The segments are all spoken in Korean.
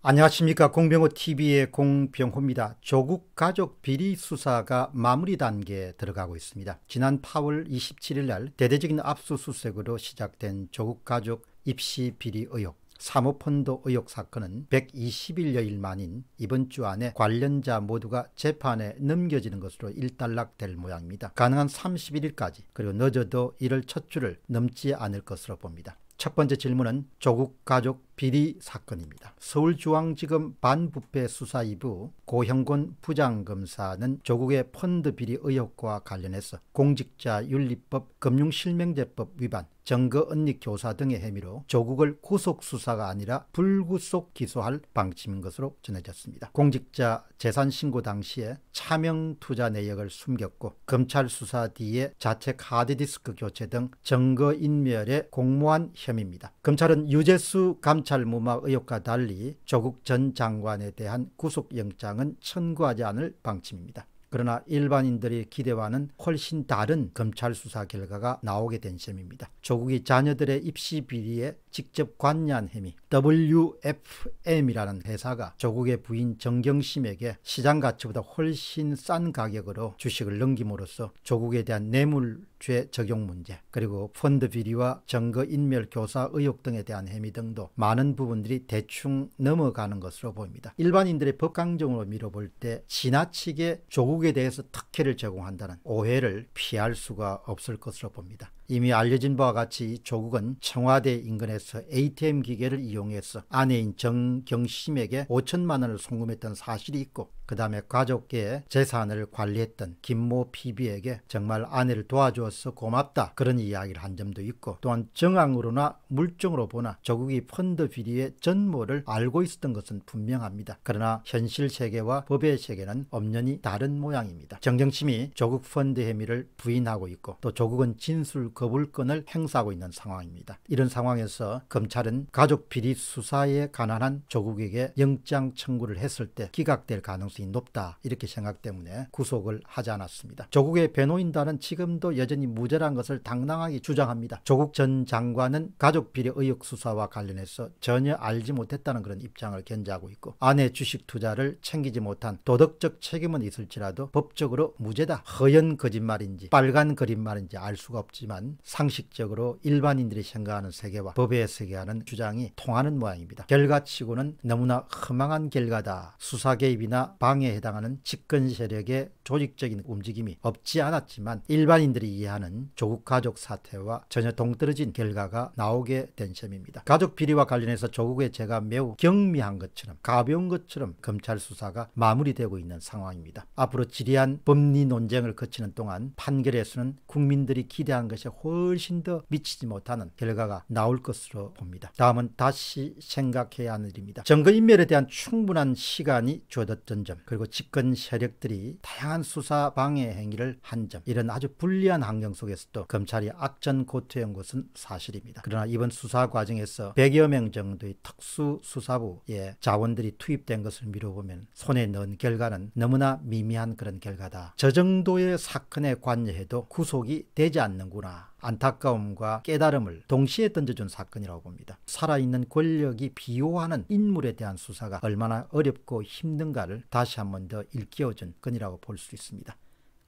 안녕하십니까 공병호TV의 공병호입니다. 조국 가족 비리 수사가 마무리 단계에 들어가고 있습니다. 지난 8월 27일 날 대대적인 압수수색으로 시작된 조국 가족 입시 비리 의혹 사모펀드 의혹 사건은 121여일 만인 이번 주 안에 관련자 모두가 재판에 넘겨지는 것으로 일단락될 모양입니다. 가능한 31일까지 그리고 늦어도 이를 첫 주를 넘지 않을 것으로 봅니다. 첫 번째 질문은 조국 가족 비리 사건입니다. 서울중앙지검 반부패 수사 2부 고형곤 부장검사는 조국의 펀드 비리 의혹과 관련해서 공직자 윤리법 금융실명제법 위반 정거 언닉 교사 등의 혐의로 조국을 구속 수사가 아니라 불구속 기소할 방침인 것으로 전해졌습니다. 공직자 재산 신고 당시에 차명 투자 내역을 숨겼고 검찰 수사 뒤에 자체 하드디스크 교체 등 정거 인멸에 공모한 혐의입니다. 검찰은 유재수 감찰 무마 의혹과 달리 조국 전 장관에 대한 구속영장은 청구하지 않을 방침입니다. 그러나 일반인들의 기대와는 훨씬 다른 검찰 수사 결과가 나오게 된 셈입니다. 조국이 자녀들의 입시 비리에 직접 관여한 혐의 WFM이라는 회사가 조국의 부인 정경심에게 시장 가치보다 훨씬 싼 가격으로 주식을 넘김으로써 조국에 대한 뇌물죄 적용 문제 그리고 펀드 비리와 증거 인멸 교사 의혹 등에 대한 혐의 등도 많은 부분들이 대충 넘어가는 것으로 보입니다. 일반인들의 법강정으로 미뤄볼때 지나치게 조국에 대해서 특혜를 제공한다는 오해를 피할 수가 없을 것으로 봅니다. 이미 알려진 바와 같이 조국은 청와대 인근에서 ATM 기계를 이용해서 아내인 정경심에게 5천만 원을 송금했던 사실이 있고 그 다음에 가족의 재산을 관리했던 김모 PB에게 정말 아내를 도와주어서 고맙다 그런 이야기를 한 점도 있고 또한 정황으로나 물증으로 보나 조국이 펀드 비리의 전모를 알고 있었던 것은 분명합니다. 그러나 현실 세계와 법의 세계는 엄연히 다른 모양입니다. 정경심이 조국 펀드 혐의를 부인하고 있고 또 조국은 진술 거불권을 행사하고 있는 상황입니다. 이런 상황에서 검찰은 가족 비리 수사에 관한 한 조국에게 영장 청구를 했을 때 기각될 가능성 가능성이 높다 이렇게 생각 때문에 구속을 하지 않았습니다. 조국의 변호인단은 지금도 여전히 무죄란 것을 당당하게 주장합니다. 조국 전 장관은 가족 비리 의혹 수사와 관련해서 전혀 알지 못했다는 그런 입장을 견제하고 있고 아내 주식 투자를 챙기지 못한 도덕적 책임은 있을지라도 법적으로 무죄다. 허연 거짓말인지 빨간 거짓말인지 알 수가 없지만 상식적으로 일반인들이 생각하는 세계와 법의 세계와는 주장이 통하는 모양입니다. 결과치고는 너무나 허망한 결과다. 수사 개입이나 방에 해당하는 집권 세력의 조직적인 움직임이 없지 않았지만 일반인들이 이해하는 조국 가족 사태와 전혀 동떨어진 결과가 나오게 된 셈입니다. 가족 비리와 관련해서 조국의 제가 매우 경미한 것처럼 가벼운 것처럼 검찰 수사가 마무리되고 있는 상황입니다. 앞으로 지리한 법리 논쟁을 거치는 동안 판결에서는 국민들이 기대한 것에 훨씬 더 미치지 못하는 결과가 나올 것으로 봅니다. 다음은 다시 생각해야 하는 일입니다. 정권인멸에 대한 충분한 시간이 주어졌던 점 그리고 집권 세력들이 다양한 수사 방해 행위를 한 점 이런 아주 불리한 환경 속에서도 검찰이 악전고투한 것은 사실입니다. 그러나 이번 수사 과정에서 100여 명 정도의 특수수사부의 자원들이 투입된 것을 미뤄보면 손에 넣은 결과는 너무나 미미한 그런 결과다. 저 정도의 사건에 관여해도 구속이 되지 않는구나. 안타까움과 깨달음을 동시에 던져준 사건이라고 봅니다. 살아있는 권력이 비호하는 인물에 대한 수사가 얼마나 어렵고 힘든가를 다시 한번더 일깨워준 건이라고 볼 수 있습니다.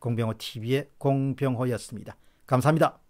공병호 TV의 공병호였습니다. 감사합니다.